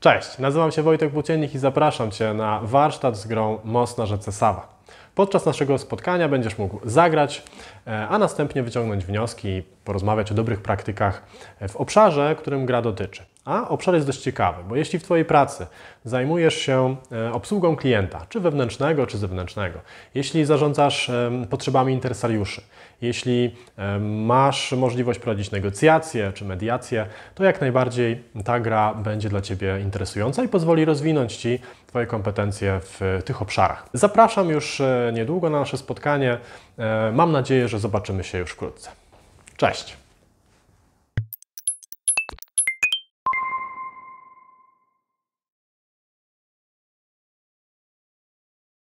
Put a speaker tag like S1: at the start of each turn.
S1: Cześć, nazywam się Wojtek Włóciennik i zapraszam Cię na warsztat z grą Most na rzece Sawa. Podczas naszego spotkania będziesz mógł zagrać, e, a następnie wyciągnąć wnioski i porozmawiać o dobrych praktykach w obszarze, którym gra dotyczy. A obszar jest dość ciekawy, bo jeśli w Twojej pracy zajmujesz się e, obsługą klienta, czy wewnętrznego, czy zewnętrznego, jeśli zarządzasz potrzebami interesariuszy, jeśli masz możliwość prowadzić negocjacje czy mediacje, to jak najbardziej ta gra będzie dla Ciebie interesująca i pozwoli rozwinąć Ci Twoje kompetencje w tych obszarach. Zapraszam już e, niedługo na nasze spotkanie. E, mam nadzieję, że zobaczymy się już wkrótce. Cześć!